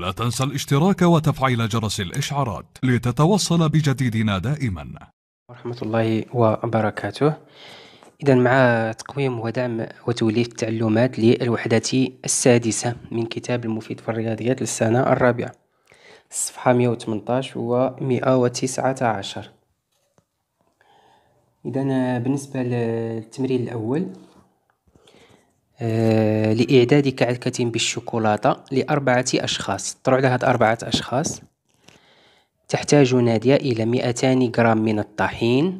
لا تنسى الاشتراك وتفعيل جرس الإشعارات لتتوصل بجديدنا دائما ورحمة الله وبركاته إذا مع تقويم ودعم وتوليف التعلمات للوحدة السادسة من كتاب المفيد في الرياضيات للسنة الرابعة صفحة 118 و 119 إذا بالنسبة للتمرين الأول آه، لإعداد كعكة بالشوكولاتة لأربعة أشخاص طلعوا لهاد أربعة أشخاص تحتاج نادية إلى 200 غرام من الطحين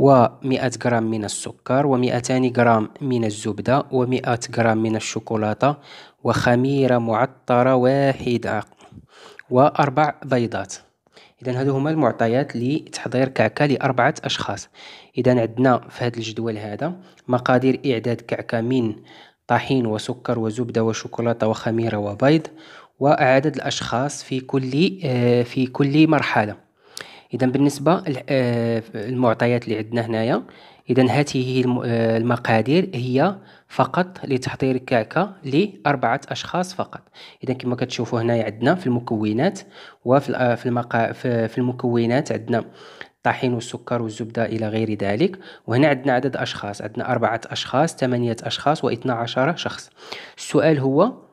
و100 غرام من السكر و200 غرام من الزبدة و100 غرام من الشوكولاتة وخميرة معطرة واحدة وأربع بيضات اذا هادو هما المعطيات لتحضير كعكه لاربعه اشخاص اذا عندنا في هذا الجدول هذا مقادير اعداد كعكه من طحين وسكر وزبده وشوكولاته وخميره وبيض وعدد الاشخاص في كل آه، في كل مرحله اذا بالنسبه للمعطيات آه، اللي عندنا هنايا اذا هذه آه، المقادير هي فقط لتحضير كعكة لاربعه اشخاص فقط اذا كما كتشوفوا هنايا عندنا في المكونات وفي آه، في المقا... في المكونات عندنا الطحين والسكر والزبده الى غير ذلك وهنا عندنا عدد اشخاص عندنا اربعه اشخاص ثمانيه اشخاص و12 شخص السؤال هو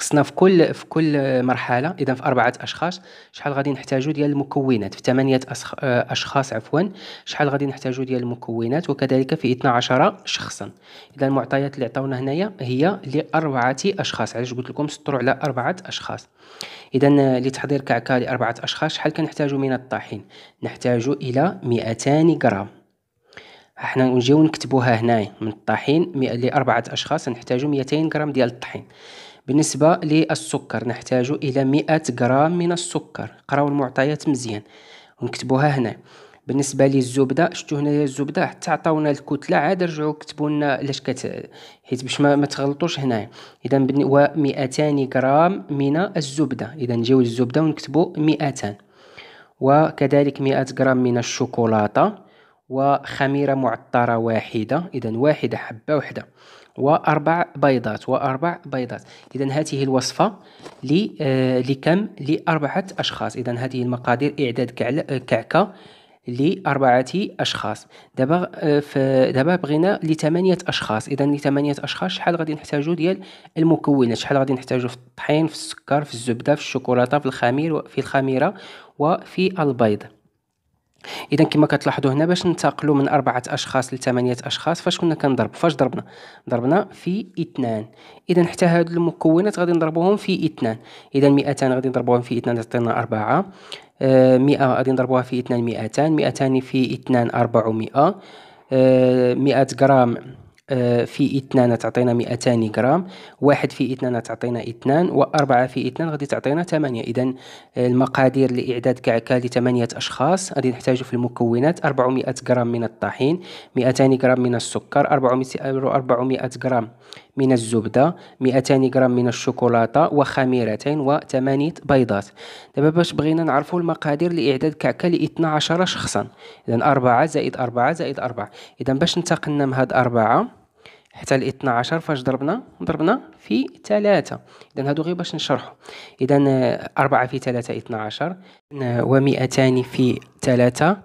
خصنا في كل في كل مرحله اذا في اربعه اشخاص شحال غادي نحتاجو ديال المكونات في ثمانيه آه، اشخاص عفوا شحال غادي نحتاجو ديال المكونات وكذلك في 12 شخصا اذا المعطيات اللي عطاونا هنايا هي لاربعه اشخاص علاش قلت لكم سطروا على اربعه اشخاص اذا لتحضير كعكه لاربعه اشخاص شحال كنحتاجو من الطحين نحتاج الى 200 غرام احنا نجيو نكتبوها هنايا من الطحين لاربعه اشخاص نحتاجو 200 غرام ديال الطحين بالنسبة للسكر نحتاج إلى 100 غرام من السكر قراو المعطيات مزيان ونكتبوها هنا بالنسبه للزبده شتو هنايا الزبده حتى عطاونا الكتله عاد رجعوا كتبوا لنا لاش كت حيت باش ما, ما تغلطوش هنايا اذا و 200 غرام من الزبده اذا نجيو للزبده ونكتبوا 200 وكذلك 100 غرام من الشوكولاته وخميره معطره واحده اذا واحده حبه وحده وأربع بيضات وأربع بيضات إذا هذه الوصفة ل آه، لكم لأربعة أشخاص إذا هذه المقادير إعداد آه، كعكة لأربعة أشخاص دابا آه، دابا بغينا لثمانية أشخاص إذا لثمانية أشخاص شحال غادي نحتاجو ديال المكونات شحال غادي نحتاجو في الطحين في السكر في الزبدة في الشوكولاتة في الخمير في الخميرة وفي البيض اذا كما كتلاحظوا هنا باش ننتقلوا من اربعه اشخاص لثمانيه اشخاص فاش كنا كنضرب فاش ضربنا ضربنا في اثنان اذا حتى هاد المكونات غادي نضربوهم في اثنان اذا 200 غادي نضربوهم في اثنان تعطينا اربعه آه، مئة غادي نضربوها في اثنان 200 200 في اثنان أربعمائة آه، مئة غرام آه، في اثنان تعطينا 200 غرام واحد في اثنان تعطينا اثنان واربعة في اثنان غادي تعطينا ثمانية اذا آه، المقادير لاعداد كعكة لثمانية اشخاص غادي نحتاجو في المكونات 400 غرام من الطحين 200 غرام من السكر 400 غرام من الزبده 200 غرام من الشوكولاته وخميرتين وثمانية بيضات دابا باش بغينا نعرفوا المقادير لاعداد كعكه ل 12 شخصا اذا 4 زائد 4 زائد 4 اذا باش نتقنم من هاد 4 حتى ل 12 فاش ضربنا ضربنا في 3 اذا هادو غير باش نشرحو اذا 4 في 3 12 و200 في 3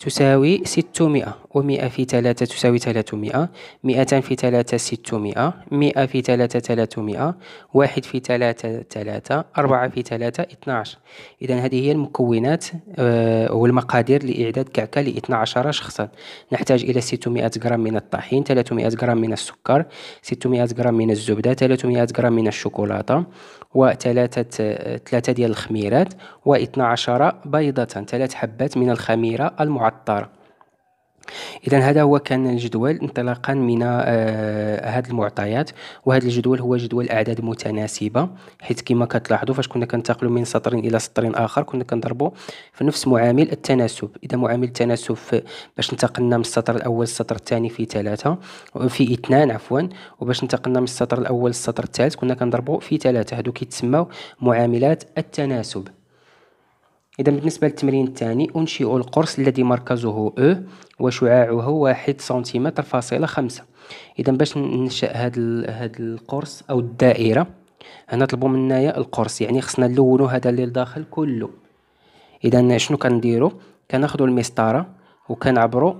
تساوي 600 و100 في 3 تساوي 300 200 في 3 600 100 في 3 300 1 في 3 3 4 في 3 12 إذا هذه هي المكونات آه، والمقادير لإعداد كعكة ل 12 شخصا نحتاج إلى 600 غرام من الطحين 300 غرام من السكر 600 غرام من الزبدة 300 غرام من الشوكولاتة وثلاثة ثلاثة ديال الخميرات و12 بيضة ثلاث حبات من الخميرة المعطرة اذا هذا هو كان الجدول انطلاقا من آه هذه المعطيات وهذا الجدول هو جدول اعداد متناسبه حيث كما كتلاحظوا فاش كنا كنتقلوا من سطر الى سطر اخر كنا كنضربوا في نفس معامل التناسب اذا معامل التناسب باش انتقلنا من السطر الاول للسطر الثاني في ثلاثة في اثنان عفوا وباش انتقلنا من السطر الاول للسطر الثالث كنا كنضربوا في ثلاثة هادو كيتسموا معاملات التناسب إذا بالنسبة للتمرين الثاني أنشئ القرص الذي مركزه أو وشعاعه واحد سنتيمتر فاصلة خمسة إذا باش ننشأ هذا هاد القرص أو الدائرة هنا طلبوا منايا القرص يعني خصنا نلونو هذا اللي لداخل كله إذا شنو كنديرو كناخدو المسطرة وكنعبروا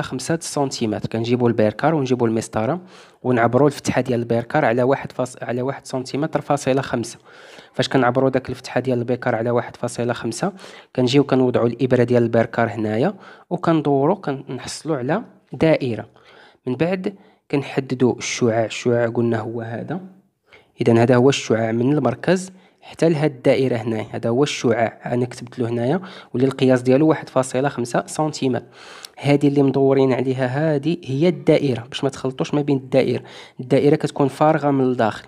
خمسة سنتيمتر كنجيبوا البيركار ونجيبوا المسطره ونعبروا الفتحه ديال البيركار على واحد فاص... على واحد سنتيمتر فاصله خمسة فاش كنعبروا داك الفتحه ديال البيركار على واحد فاصلة خمسة كنجيو كنوضعوا الابره ديال البيركار هنايا وكندوروا كنحصلوا على دائره من بعد كنحددوا الشعاع الشعاع قلنا هو هذا اذا هذا هو الشعاع من المركز حتى لهاد الدائره هنا هذا هو الشعاع انا كتبت له هنايا واللي القياس ديالو 1.5 سنتيمتر هذه اللي مدورين عليها هذه هي الدائره باش ما تخلطوش ما بين الدائره الدائره كتكون فارغه من الداخل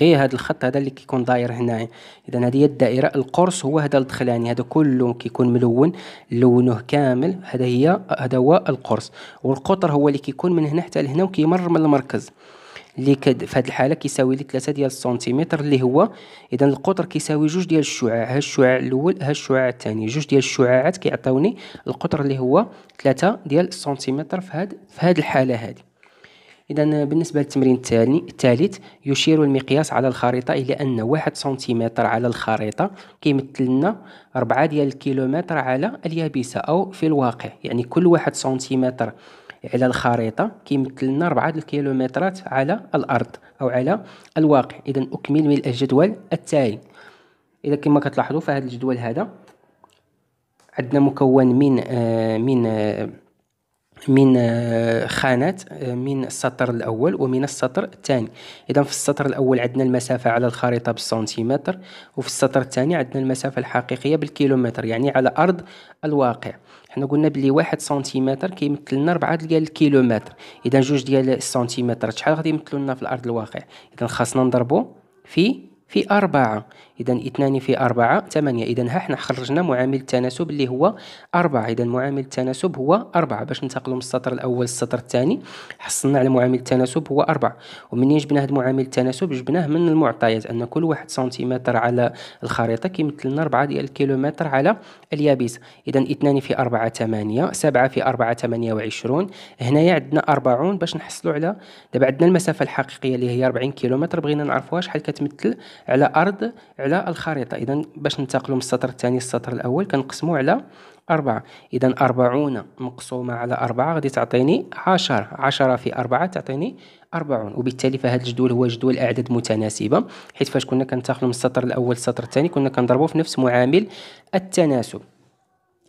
غير هذا الخط هذا اللي كيكون داير هنايا اذا هذه هي الدائره القرص هو هذا الدخلاني هذا كله كيكون ملون لونه كامل هذا هي هذا هو القرص والقطر هو اللي كيكون من هنا حتى لهنا وكيمر من المركز اللي كد في هذه الحاله كيساوي لي 3 ديال السنتيمتر اللي هو اذا القطر كيساوي جوج ديال الشعاع ها الشعاع الاول ها الشعاع الثاني جوج ديال الشعاعات كيعطيوني القطر اللي هو 3 ديال السنتيمتر في هذه في هذه الحاله هذه إذا بالنسبة للتمرين الثاني الثالث يشير المقياس على الخريطة إلى أن واحد سنتيمتر على الخريطة كيمثل لنا ربعة ديال الكيلومتر على اليابسة أو في الواقع يعني كل واحد سنتيمتر على الخريطه كيمثل لنا 4 الكيلومترات على الارض او على الواقع اذا اكمل من الجدول التالي اذا كما كتلاحظوا هذا الجدول هذا عندنا مكون من آه من آه من آه، خانات آه، من السطر الاول ومن السطر الثاني اذا في السطر الاول عندنا المسافه على الخريطه بالسنتيمتر وفي السطر الثاني عندنا المسافه الحقيقيه بالكيلومتر يعني على ارض الواقع حنا قلنا بلي واحد سنتيمتر كيمثل لنا 4 ديال الكيلومتر اذا جوج ديال السنتيمتر شحال غادي يمثلوا لنا في الارض الواقع اذا خاصنا نضربو في في أربعة إذا اثنان في أربعة ثمانية إذا ها حنا خرجنا معامل التناسب اللي هو أربعة إذا معامل التناسب هو أربعة باش ننتقلوا من السطر الأول للسطر الثاني حصلنا على معامل التناسب هو أربعة ومنين جبنا هذا معامل التناسب جبناه من المعطيات أن كل واحد سنتيمتر على الخريطة كيمثل لنا 4 ديال الكيلومتر على اليابسة إذا اثنان في أربعة ثمانية سبعة في أربعة ثمانية وعشرون هنايا عندنا أربعون باش نحصلوا على دابا عندنا المسافة الحقيقية اللي هي 40 كيلومتر بغينا نعرفوها شحال كتمثل على أرض على الخريطة إذا باش ننتقلوا من السطر الثاني للسطر الأول كنقسموا على أربعة إذا أربعون مقسومة على أربعة غادي تعطيني عشرة عشرة في أربعة تعطيني أربعون وبالتالي فهاد الجدول هو جدول أعداد متناسبة حيت فاش كنا كنتاخلو من السطر الأول للسطر الثاني كنا كنضربو في نفس معامل التناسب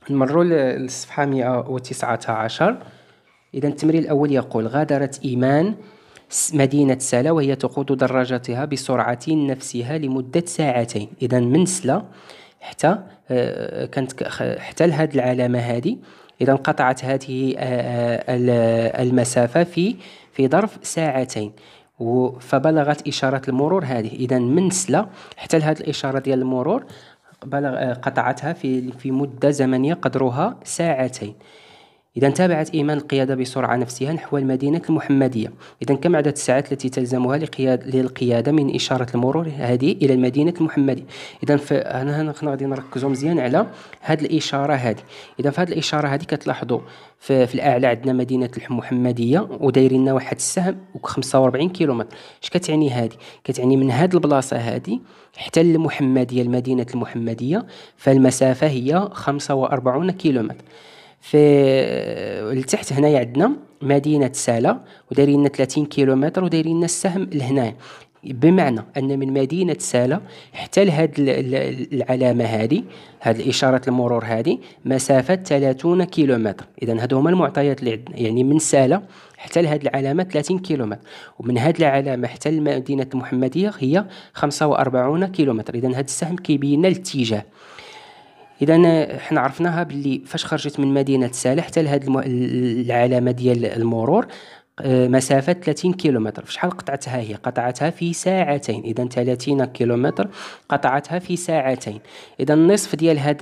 نمروا للصفحة 119 إذا التمرين الأول يقول غادرت إيمان مدينة سلا وهي تقود دراجتها بسرعة نفسها لمدة ساعتين إذا من سلا حتى آه، كانت حتى لهاد العلامة هذه إذا انقطعت هذه آه، آه، المسافة في في ظرف ساعتين فبلغت إشارة المرور هذه إذا من سلا حتى لهذه الإشارة ديال المرور بلغ قطعتها في في مدة زمنية قدرها ساعتين إذا تابعت إيمان القيادة بسرعة نفسها نحو المدينة المحمدية إذا كم عدد الساعات التي تلزمها للقيادة من إشارة المرور هذه إلى المدينة المحمدية إذا هنا غادي نركزوا مزيان على هذه الإشارة هذه إذا في هذه الإشارة هذه كتلاحظوا في, الأعلى عندنا مدينة المحمدية ودايرين لنا واحد السهم 45 كيلومتر اش كتعني هذه كتعني من هذه البلاصة هذه حتى المحمدية المدينة المحمدية فالمسافة هي 45 كيلومتر في لتحت هنايا عندنا مدينه سالا ودايرين لنا 30 كيلومتر ودايرين لنا السهم لهنايا بمعنى ان من مدينه سالا حتى لهاد العلامه هذه هاد الاشاره المرور هذه مسافه 30 كيلومتر اذا هادو هما المعطيات اللي عندنا يعني من سالا حتى لهاد العلامه 30 كيلومتر ومن هاد العلامه حتى لمدينه المحمديه هي 45 كيلومتر اذا هاد السهم كيبين لنا الاتجاه اذا حنا عرفناها باللي فاش خرجت من مدينه سالح حتى لهاد العلامه ديال المرور آه، مسافة 30 كيلومتر في شحال قطعتها هي قطعتها في ساعتين إذا 30 كيلومتر قطعتها في ساعتين إذا النصف ديال هاد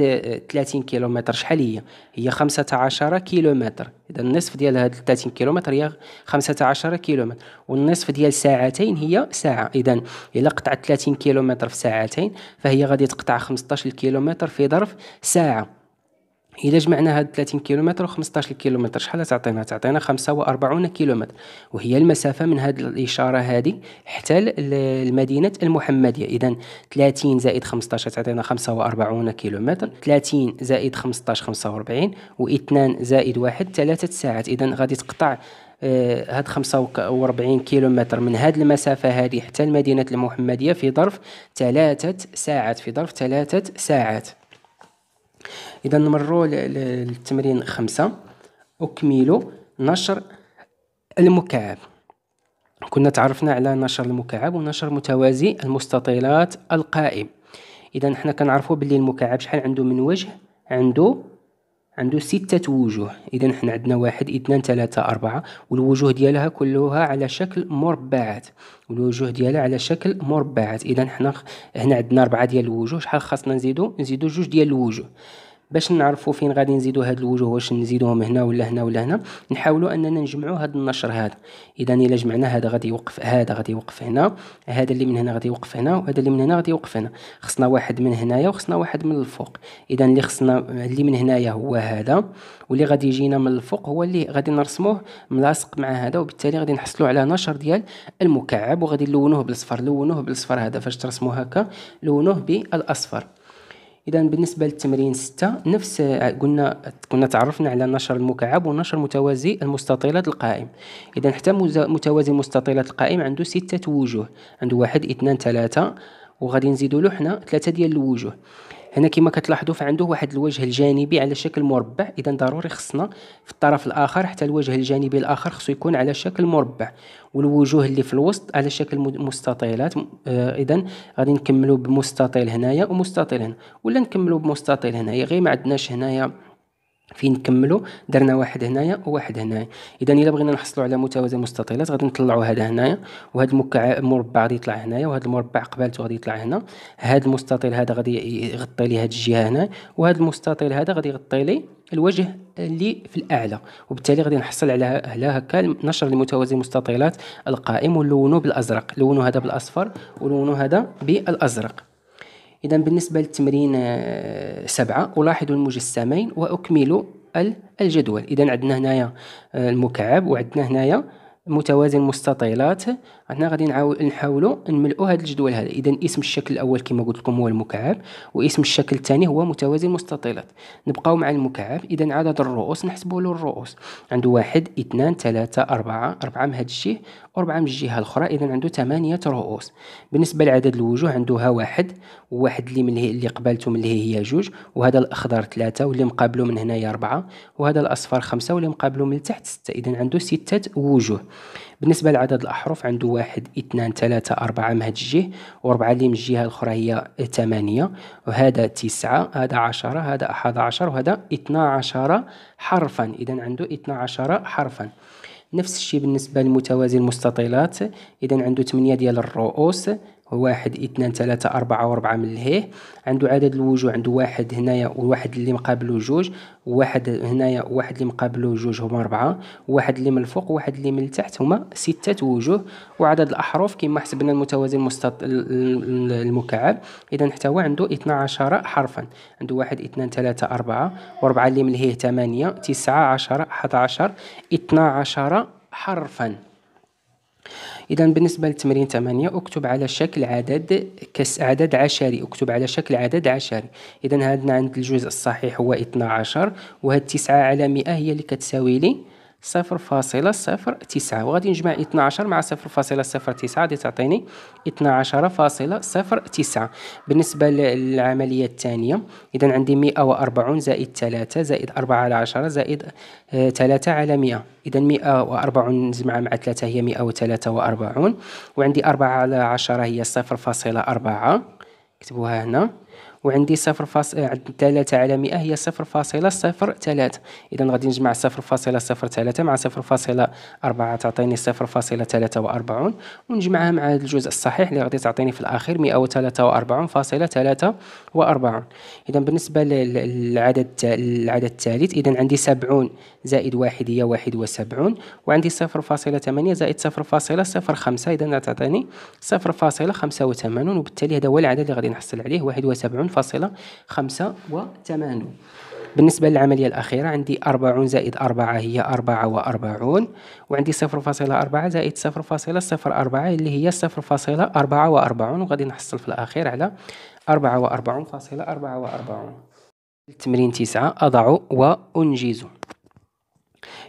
30 آه، كيلومتر شحال هي هي 15 كيلومتر إذا النصف ديال هاد 30 كيلومتر هي 15 كيلومتر والنصف ديال ساعتين هي ساعة إذا إلا قطعت 30 كيلومتر في ساعتين فهي غادي تقطع 15 كيلومتر في ظرف ساعة إذا جمعنا هاد 30 كيلومتر و15 كيلومتر شحال تعطينا تعطينا 45 كيلومتر وهي المسافه من هاد الاشاره هادي حتى المدينه المحمديه اذا 30 زائد 15 تعطينا 45 كيلومتر 30 زائد 15 45 و2 زائد 1 3 ساعات اذا غادي تقطع آه، هاد 45 كيلومتر من هاد المسافة هادي حتى المدينة المحمدية في ظرف 3 ساعات في ظرف 3 ساعات إذا نمروا للتمرين خمسة اكملوا نشر المكعب كنا تعرفنا على نشر المكعب ونشر متوازي المستطيلات القائم إذا حنا كنعرفو بلي المكعب شحال عنده من وجه عنده عنده ستة وجوه إذا حنا عندنا واحد اثنان ثلاثة أربعة والوجوه ديالها كلها على شكل مربعات والوجوه ديالها على شكل مربعات إذا حنا هنا عندنا أربعة ديال الوجوه شحال خاصنا نزيدو نزيدو جوج ديال الوجوه باش نعرفوا فين غادي نزيدوا هاد الوجوه واش نزيدوهم هنا ولا هنا ولا هنا نحاولوا اننا نجمعوا هاد النشر هذا اذا الا جمعنا هذا غادي يوقف هذا غادي يوقف هنا هذا اللي من هنا غادي يوقف هنا وهذا اللي من هنا غادي يوقف هنا خصنا واحد من هنايا وخصنا واحد من الفوق اذا اللي خصنا اللي من هنايا هو هذا واللي غادي يجينا من الفوق هو اللي غادي نرسموه ملاصق مع هذا وبالتالي غادي نحصلوا على نشر ديال المكعب وغادي نلونوه بالاصفر لونوه بالاصفر هذا فاش ترسموه هكا لونوه بالاصفر اذا بالنسبه للتمرين 6 نفس قلنا كنا تعرفنا على نشر المكعب ونشر متوازي المستطيلات القائم اذا حتى متوازي المستطيلات القائم عنده ستة وجوه عنده واحد اثنان ثلاثة وغادي نزيدو له حنا ثلاثة ديال الوجوه هنا كما كتلاحظوا فعنده واحد الوجه الجانبي على شكل مربع اذا ضروري خصنا في الطرف الاخر حتى الوجه الجانبي الاخر خصو يكون على شكل مربع والوجوه اللي في الوسط على شكل مستطيلات آه، اذا غادي نكملوا بمستطيل هنايا ومستطيل هنا ولا نكملوا بمستطيل هنايا غير ما عندناش هنايا فين نكملو درنا واحد هنايا وواحد هنايا اذا الا بغينا نحصلوا على متوازي مستطيلات غادي نطلعوا هذا هنايا وهذا المربع غادي يطلع هنايا وهذا المربع قبالته غادي يطلع هنا هذا المستطيل هذا غادي يغطي لي هذه الجهه هنا وهذا المستطيل هذا غادي يغطي لي الوجه اللي في الاعلى وبالتالي غادي نحصل على على هكا نشر لمتوازي مستطيلات القائم ولونه بالازرق لونه هذا بالاصفر ولونه هذا بالازرق إذا بالنسبة للتمرين آه، سبعة ألاحظ المجسمين وأكمل الجدول إذا عندنا هنايا آه، المكعب وعندنا هنايا متوازي المستطيلات هنا غادي نحاولوا نملؤوا هذا الجدول هذا اذا اسم الشكل الاول كما قلت لكم هو المكعب واسم الشكل الثاني هو متوازي المستطيلات نبقاو مع المكعب اذا عدد الرؤوس نحسبوا له الرؤوس عنده واحد اثنان ثلاثة أربعة أربعة من هذا الشيء أربعة من الجهة الأخرى إذا عنده ثمانية رؤوس بالنسبة لعدد الوجوه عنده ها واحد وواحد اللي من اللي قبلته من اللي هي جوج وهذا الأخضر ثلاثة واللي مقابله من هنايا أربعة وهذا الأصفر خمسة واللي مقابله من تحت ستة إذا عنده ستة وجوه بالنسبة لعدد الأحرف عنده واحد اثنان ثلاثة أربعة من هاد الجهة وأربعة اللي من الجهة الأخرى هي ثمانية وهذا تسعة هذا عشرة هذا أحد عشر وهذا اثنا عشر حرفا إذا عنده اثنا عشر حرفا نفس الشيء بالنسبة لمتوازي المستطيلات إذا عنده ثمانية ديال الرؤوس واحد اثنان ثلاثة أربعة وأربعة من لهيه عنده عدد الوجوه عنده واحد هنايا وواحد اللي مقابله جوج واحد هنايا وواحد اللي مقابله جوج هما أربعة واحد اللي من الفوق واحد اللي من التحت هما ستة وجوه وعدد الأحرف كما حسبنا المتوازي المستط... المكعب إذا حتى هو عنده عشر حرفا عنده واحد اثنان ثلاثة أربعة وأربعة اللي من لهيه ثمانية تسعة عشرة اثنا عشر حرفا إذا بالنسبة للتمرين 8 أكتب على شكل عدد كس عدد عشري أكتب على شكل عدد عشري إذا هذا عند الجزء الصحيح هو 12 وهاد 9 على 100 هي اللي كتساوي لي صفر فاصلة صفر تسعة وغادي نجمع اتناشر مع صفر فاصلة صفر تسعة غادي تعطيني اتناشر فاصلة صفر تسعة بالنسبة للعملية الثانية إذا عندي مئة وأربعون زائد ثلاثة زائد أربعة على عشرة زائد آه، ثلاثة على مئة إذا مئة وأربعون مع مع ثلاثة هي مئة وثلاثة وأربعون وعندي أربعة على عشرة هي صفر فاصلة أربعة كتبوها هنا وعندي صفر فاص ثلاثة على مئة هي صفر فاصلة صفر ثلاثة إذا غادي نجمع صفر فاصلة صفر ثلاثة مع صفر فاصلة أربعة تعطيني صفر فاصلة ثلاثة وأربعون ونجمعها مع هذا الجزء الصحيح اللي غادي تعطيني في الأخير مئة وثلاثة وأربعون فاصلة ثلاثة وأربعون إذا بالنسبة للعدد العدد الثالث إذا عندي سبعون زائد واحد هي واحد وسبعون وعندي صفر فاصلة ثمانية زائد صفر فاصلة صفر خمسة إذا تعطيني صفر فاصلة خمسة وثمانون وبالتالي هذا هو العدد اللي غادي نحصل عليه واحد وسبعون فاصلة خمسة وثمانون بالنسبة للعملية الأخيرة عندي أربعون زائد أربعة هي أربعة وأربعون وعندي صفر فاصلة أربعة زائد صفر فاصلة صفر أربعة اللي هي صفر فاصلة أربعة وأربعون وغادي نحصل في الأخير على أربعة وأربعون فاصلة أربعة وأربعون التمرين تسعة أضع وأنجزه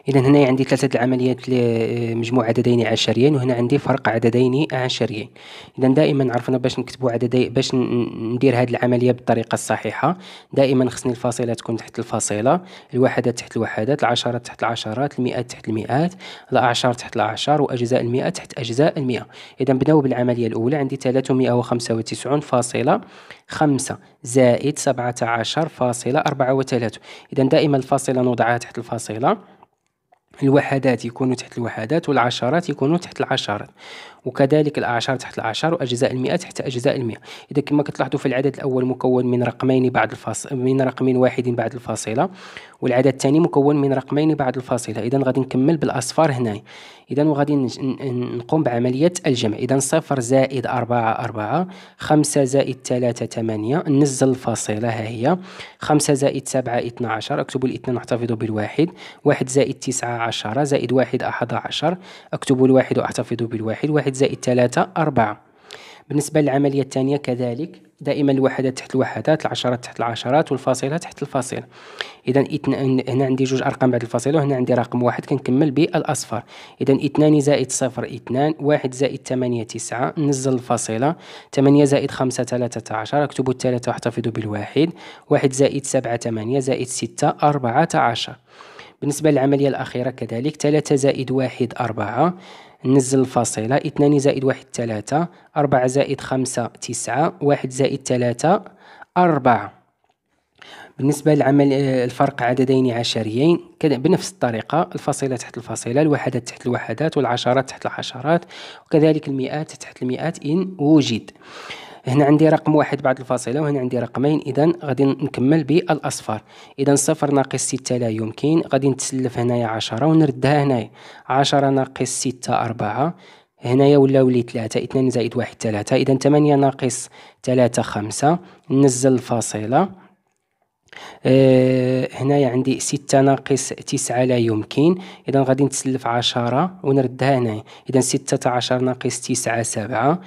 اذا هنا عندي ثلاثه العمليات لمجموع آه، عددين عشريين وهنا عندي فرق عددين عشريين اذا دائما عرفنا باش نكتبوا عددين باش ندير هذه العمليه بالطريقه الصحيحه دائما خصني الفاصله تكون تحت الفاصله الوحدات تحت الوحدات العشرات تحت العشرات المئات تحت المئات الاعشار تحت الاعشار واجزاء المئه تحت اجزاء المئه اذا بداو بالعمليه الاولى عندي وتسعون فاصله خمسة زائد عشر فاصله 4 إذا دائما الفاصلة نوضعها تحت الفاصلة الوحدات يكونوا تحت الوحدات والعشرات يكونوا تحت العشرات وكذلك الأعشار تحت الأعشار وأجزاء المئة تحت أجزاء المئة إذا كما كتلاحظوا في العدد الأول مكون من رقمين بعد الفاصل من رقم واحد بعد الفاصلة والعدد الثاني مكون من رقمين بعد الفاصلة إذا غادي نكمل بالأصفار هنا إذا وغادي نقوم بعملية الجمع إذا صفر زائد أربعة أربعة خمسة زائد ثلاثة ثمانية نزل الفاصلة ها هي خمسة زائد سبعة اثنا عشر أكتب الاثنين واحتفظوا بالواحد واحد زائد تسعة عشرة زائد واحد أحد عشر أكتب الواحد واحتفظوا بالواحد واحد واحد زائد ثلاثة أربعة بالنسبة للعملية الثانية كذلك دائما الوحدات تحت الوحدات العشرات تحت العشرات والفاصلة تحت الفاصلة إذا هنا عندي جوج أرقام بعد الفاصلة وهنا عندي رقم واحد كنكمل بالأصفر إذا اثنان زائد صفر اثنان واحد زائد ثمانية تسعة نزل الفاصلة ثمانية زائد خمسة ثلاثة عشر اكتبوا الثلاثة واحتفظوا بالواحد واحد زائد سبعة ثمانية زائد ستة أربعة عشر بالنسبة للعملية الأخيرة كذلك ثلاثة زائد واحد أربعة نزل الفاصلة اثنان زائد واحد ثلاثة أربعة زائد خمسة تسعة واحد زائد ثلاثة أربعة بالنسبة لعمل آه، الفرق عددين عشريين بنفس الطريقة الفاصلة تحت الفاصلة الوحدات تحت الوحدات والعشرات تحت العشرات وكذلك المئات تحت المئات إن وجد هنا عندي رقم واحد بعد الفاصلة وهنا عندي رقمين إذا غادي نكمل بالأصفار إذا صفر ناقص ستة لا يمكن غادي نتسلف هنايا عشرة ونردها هنايا عشرة ناقص ستة أربعة هنايا ولاو لي ثلاثة اثنان زائد واحد ثلاثة إذا ثمانية ناقص ثلاثة خمسة نزل الفاصلة أه هنايا عندي ستة ناقص تسعة لا يمكن إذا غادي نتسلف عشرة ونردها هنايا إذا ستة عشر ناقص تسعة سبعة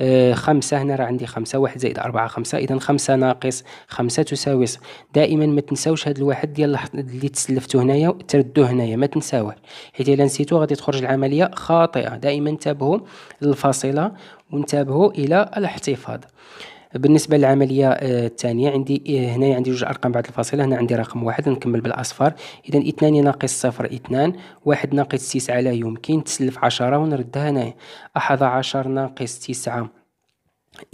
آه، خمسة هنا راه عندي خمسة واحد زائد أربعة خمسة إذا خمسة ناقص خمسة تساوي صفر دائما ما تنساوش هاد الواحد ديال اللي تسلفتو هنايا تردوه هنايا ما تنساوه حيت إلا نسيتو غادي تخرج العملية خاطئة دائما انتبهوا للفاصلة وانتبهوا إلى الاحتفاظ بالنسبه للعمليه آه، الثانيه عندي آه، هنا عندي جوج ارقام بعد الفاصله هنا عندي رقم واحد نكمل بالاصفر اذا اثنان ناقص صفر اثنان واحد ناقص تسعه لا يمكن تسلف عشره ونردها هنايا احد عشر ناقص تسعه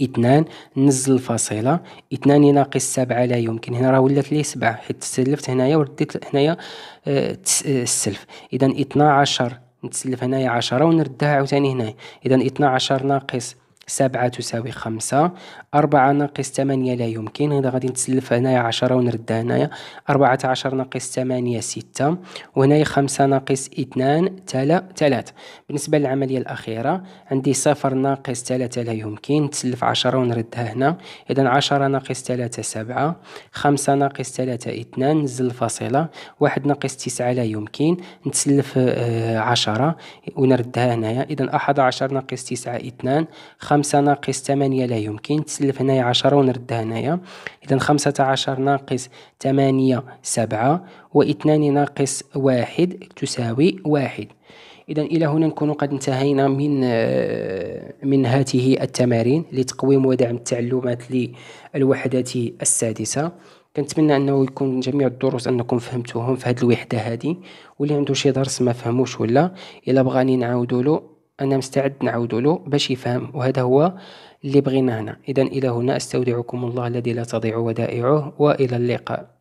اثنان نزل الفاصلة اثنان ناقص سبعة لا يمكن هنا راه ولات لي سبعة حيت تسلفت هنايا ورديت هنايا اه, آه، السلف اذا اثنا عشر نتسلف هنايا عشرة ونردها عاوتاني هنايا اذا اثنا عشر ناقص سبعة تساوي خمسة أربعة ناقص ثمانية لا يمكن هذا غادي نتسلف هنايا عشرة ونردها هنايا أربعة عشر ناقص ثمانية ستة وهنايا خمسة ناقص اثنان تلا تلات بالنسبة للعملية الأخيرة عندي صفر ناقص ثلاثة لا يمكن نتسلف عشرة ونردها هنا إذا عشرة ناقص ثلاثة سبعة خمسة ناقص ثلاثة اثنان نزل الفاصلة واحد ناقص تسعة لا يمكن نتسلف آه، عشرة ونردها هنايا إذا أحد عشر ناقص تسعة اثنان خمسة ناقص ثمانية لا يمكن تسلف هنايا عشرة ونردها هنايا إذا خمسة عشر ناقص ثمانية سبعة واثنان ناقص واحد تساوي واحد إذا إلى هنا نكون قد انتهينا من آه، من هذه التمارين لتقويم ودعم التعلمات للوحدة السادسة كنتمنى انه يكون جميع الدروس انكم فهمتوهم في هذه الوحده هذه واللي عنده شي درس ما فهموش ولا الا بغاني نعاودوا له انا مستعد نعود له باش يفهم وهذا هو اللي بغينا هنا اذا الى هنا استودعكم الله الذي لا تضيع ودائعه والى اللقاء